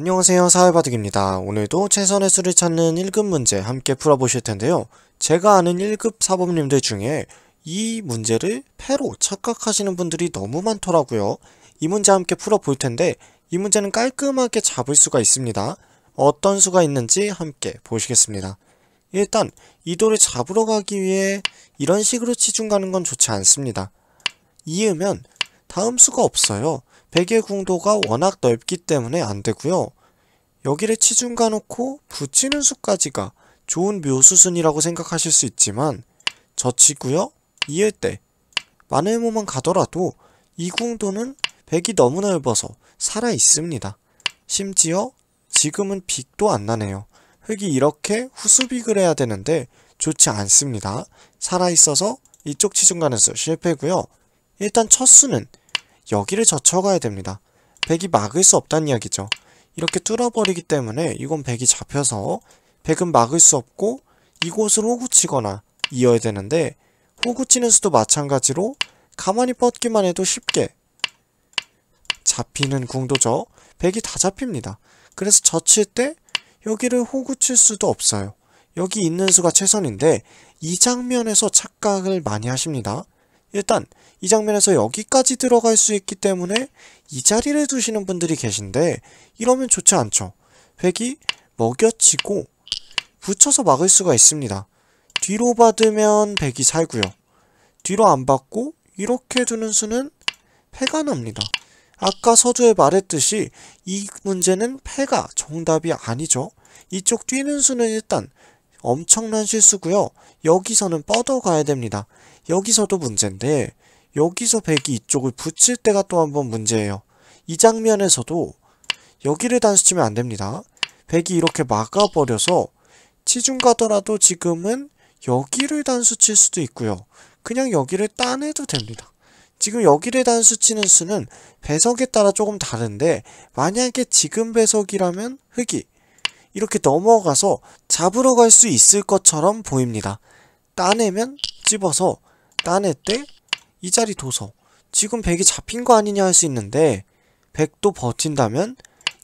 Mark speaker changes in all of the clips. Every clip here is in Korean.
Speaker 1: 안녕하세요 사회바둑입니다. 오늘도 최선의 수를 찾는 1급 문제 함께 풀어보실 텐데요. 제가 아는 1급 사범님들 중에 이 문제를 패로 착각하시는 분들이 너무 많더라고요. 이 문제 함께 풀어볼 텐데 이 문제는 깔끔하게 잡을 수가 있습니다. 어떤 수가 있는지 함께 보시겠습니다. 일단 이 돌을 잡으러 가기 위해 이런 식으로 치중 가는 건 좋지 않습니다. 이으면 다음 수가 없어요. 베개 궁도가 워낙 넓기 때문에 안 되고요. 여기를 치중 가놓고 붙이는 수까지가 좋은 묘수순이라고 생각하실 수 있지만 저치고요. 이을 때 마늘모만 가더라도 이 궁도는 백이 너무 넓어서 살아 있습니다. 심지어 지금은 빅도 안 나네요. 흙이 이렇게 후수빅을 해야 되는데 좋지 않습니다. 살아있어서 이쪽 치중간에서 실패고요. 일단 첫 수는 여기를 젖혀가야 됩니다. 백이 막을 수 없다는 이야기죠. 이렇게 뚫어버리기 때문에 이건 백이 잡혀서 백은 막을 수 없고 이곳을 호구치거나 이어야 되는데 호구치는 수도 마찬가지로 가만히 뻗기만 해도 쉽게 잡히는 궁도죠. 백이 다 잡힙니다. 그래서 젖힐 때 여기를 호구칠 수도 없어요. 여기 있는 수가 최선인데 이 장면에서 착각을 많이 하십니다. 일단 이 장면에서 여기까지 들어갈 수 있기 때문에 이 자리를 두시는 분들이 계신데 이러면 좋지 않죠. 획이 먹여치고 붙여서 막을 수가 있습니다. 뒤로 받으면 백이 살고요. 뒤로 안 받고 이렇게 두는 수는 패가 납니다. 아까 서두에 말했듯이 이 문제는 패가 정답이 아니죠. 이쪽 뛰는 수는 일단 엄청난 실수고요. 여기서는 뻗어가야 됩니다. 여기서도 문제인데 여기서 백이 이쪽을 붙일 때가 또 한번 문제예요. 이 장면에서도 여기를 단수 치면 안 됩니다. 백이 이렇게 막아버려서 치중 가더라도 지금은 여기를 단수 칠 수도 있고요. 그냥 여기를 따내도 됩니다. 지금 여기를 단수 치는 수는 배석에 따라 조금 다른데 만약에 지금 배석이라면 흑이 이렇게 넘어가서 잡으러 갈 수 있을 것처럼 보입니다. 따내면 집어서 따낼 때 이 자리 도서 지금 1이 잡힌 거 아니냐 할 수 있는데 1도 버틴다면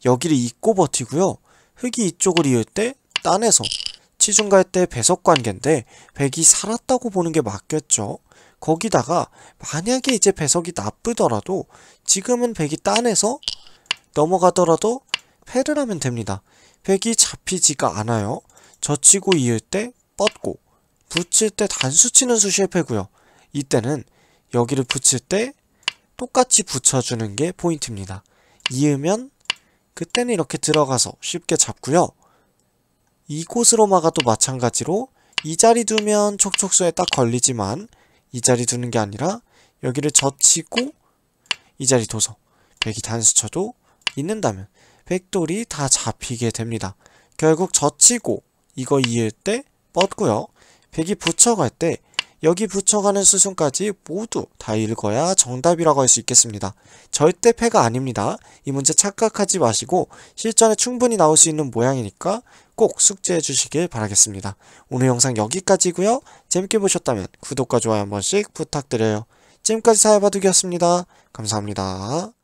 Speaker 1: 여기를 잊고 버티고요. 흙이 이쪽을 이을 때 따내서 치중 갈 때 배석 관계인데 1이 살았다고 보는 게 맞겠죠. 거기다가 만약에 이제 배석이 나쁘더라도 지금은 1이 따내서 넘어가더라도 패를 하면 됩니다. 획이 잡히지가 않아요. 젖히고 이을 때 뻗고 붙일 때 단수치는 수실 패고요. 이때는 여기를 붙일 때 똑같이 붙여주는 게 포인트입니다. 이으면 그때는 이렇게 들어가서 쉽게 잡고요. 이곳으로 막아도 마찬가지로 이 자리 두면 촉촉수에 딱 걸리지만 이 자리 두는 게 아니라 여기를 젖히고 이 자리 둬서 백이 단수쳐도 있는다면 백돌이다 잡히게 됩니다. 결국 젖히고 이거 이을 때 뻗고요. 백이 붙여갈 때 여기 붙여가는 수순까지 모두 다 읽어야 정답이라고 할 수 있겠습니다. 절대 패가 아닙니다. 이 문제 착각하지 마시고 실전에 충분히 나올 수 있는 모양이니까 꼭 숙제해 주시길 바라겠습니다. 오늘 영상 여기까지고요. 재밌게 보셨다면 구독과 좋아요 한 번씩 부탁드려요. 지금까지 사회바둑이었습니다. 감사합니다.